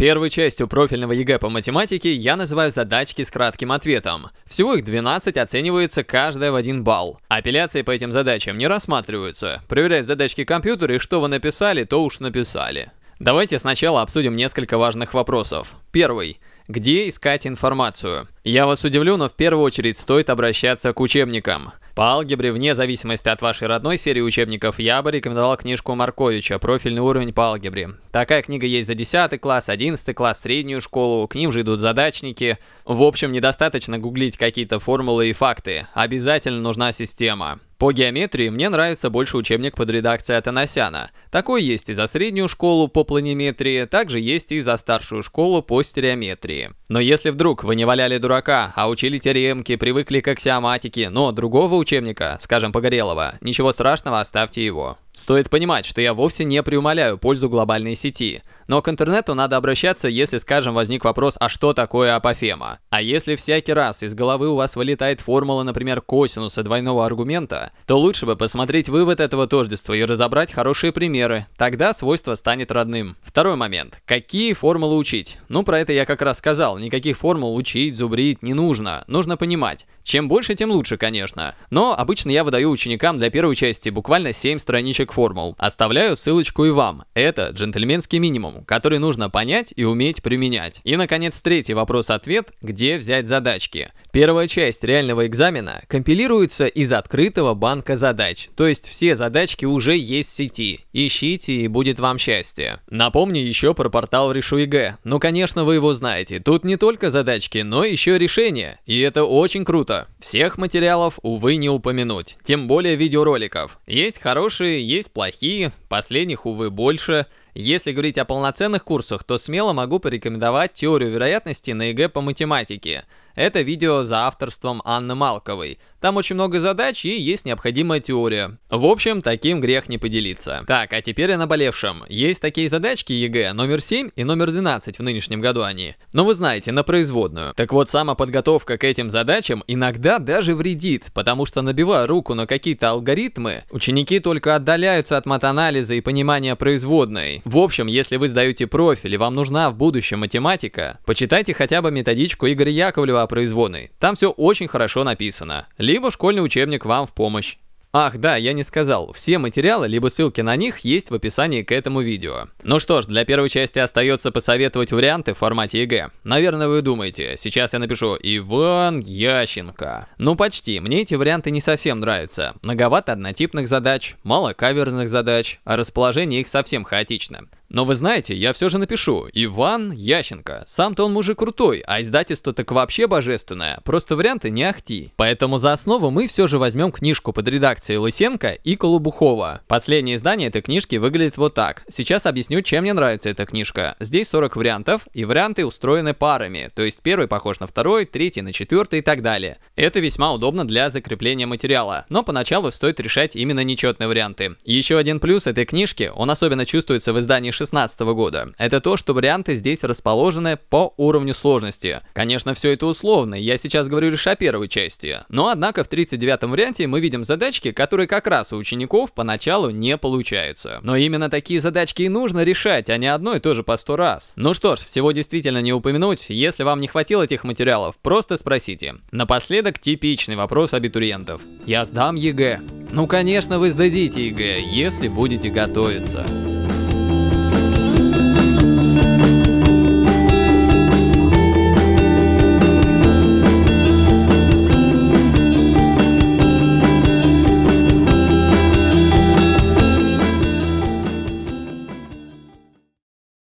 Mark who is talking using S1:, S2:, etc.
S1: Первой частью профильного ЕГЭ по математике я называю задачки с кратким ответом. Всего их 12, оценивается каждая в 1 балл. Апелляции по этим задачам не рассматриваются. Проверять задачки компьютера и что вы написали, то уж написали. Давайте сначала обсудим несколько важных вопросов. Первый. Где искать информацию? Я вас удивлю, но в первую очередь стоит обращаться к учебникам. По алгебре, вне зависимости от вашей родной серии учебников, я бы рекомендовал книжку Марковича «Профильный уровень по алгебре». Такая книга есть за 10 класс, 11 класс, среднюю школу, к ним же идут задачники. В общем, недостаточно гуглить какие-то формулы и факты, обязательно нужна система. По геометрии мне нравится больше учебник под редакцией Атанасяна. Такой есть и за среднюю школу по планиметрии, также есть и за старшую школу по стереометрии. Но если вдруг вы не валяли дурака, а учили теоремки, привыкли к аксиоматике, но другого учебника, скажем, Погорелого, ничего страшного, оставьте его. Стоит понимать, что я вовсе не преумоляю пользу глобальной сети, но к интернету надо обращаться, если, скажем, возник вопрос, а что такое апофема? А если всякий раз из головы у вас вылетает формула, например, косинуса двойного аргумента, то лучше бы посмотреть вывод этого тождества и разобрать хорошие примеры, тогда свойство станет родным. Второй момент. Какие формулы учить? Ну, про это я как раз сказал, никаких формул учить, зубрить не нужно, нужно понимать. Чем больше, тем лучше, конечно. Но обычно я выдаю ученикам для первой части буквально 7 страничек список формул. Оставляю ссылочку и вам. Это джентльменский минимум, который нужно понять и уметь применять. И, наконец, третий вопрос-ответ, где взять задачки. Первая часть реального экзамена компилируется из открытого банка задач, то есть все задачки уже есть в сети. Ищите и будет вам счастье. Напомню еще про портал Решу ЕГЭ. Ну, конечно, вы его знаете. Тут не только задачки, но еще решения. И это очень круто. Всех материалов, увы, не упомянуть. Тем более видеороликов. Есть хорошие, есть есть плохие, последних, увы, больше – если говорить о полноценных курсах, то смело могу порекомендовать теорию вероятности на ЕГЭ по математике. Это видео за авторством Анны Малковой. Там очень много задач и есть необходимая теория. В общем, таким грех не поделиться. Так, а теперь о наболевшем. Есть такие задачки ЕГЭ номер 7 и номер 12 в нынешнем году они. Но ну, вы знаете, на производную. Так вот, сама подготовка к этим задачам иногда даже вредит, потому что набивая руку на какие-то алгоритмы, ученики только отдаляются от матанализа и понимания производной. В общем, если вы сдаете профиль и вам нужна в будущем математика, почитайте хотя бы методичку Игоря Яковлева о производной. Там все очень хорошо написано. Либо школьный учебник вам в помощь. Ах да, я не сказал, все материалы, либо ссылки на них есть в описании к этому видео. Ну что ж, для первой части остается посоветовать варианты в формате ЕГЭ. Наверное, вы думаете, сейчас я напишу Иван Ященко. Ну почти, мне эти варианты не совсем нравятся. Многовато однотипных задач, мало каверзных задач, а расположение их совсем хаотично. Но вы знаете, я все же напишу. Иван Ященко. Сам-то он мужик крутой, а издательство так вообще божественное. Просто варианты не ахти. Поэтому за основу мы все же возьмем книжку под редакцией Лысенко и Колобухова. Последнее издание этой книжки выглядит вот так. Сейчас объясню, чем мне нравится эта книжка. Здесь 40 вариантов, и варианты устроены парами. То есть первый похож на второй, третий на четвертый и так далее. Это весьма удобно для закрепления материала. Но поначалу стоит решать именно нечетные варианты. Еще один плюс этой книжки, он особенно чувствуется в издании 2016 года. Это то, что варианты здесь расположены по уровню сложности. Конечно, все это условно, я сейчас говорю лишь о первой части. Но однако в 39 варианте мы видим задачки, которые как раз у учеников поначалу не получаются. Но именно такие задачки и нужно решать, а не одно и то же по сто раз. Ну что ж, всего действительно не упомянуть, если вам не хватило этих материалов, просто спросите. Напоследок типичный вопрос абитуриентов. Я сдам ЕГЭ. Ну конечно вы сдадите ЕГЭ, если будете готовиться.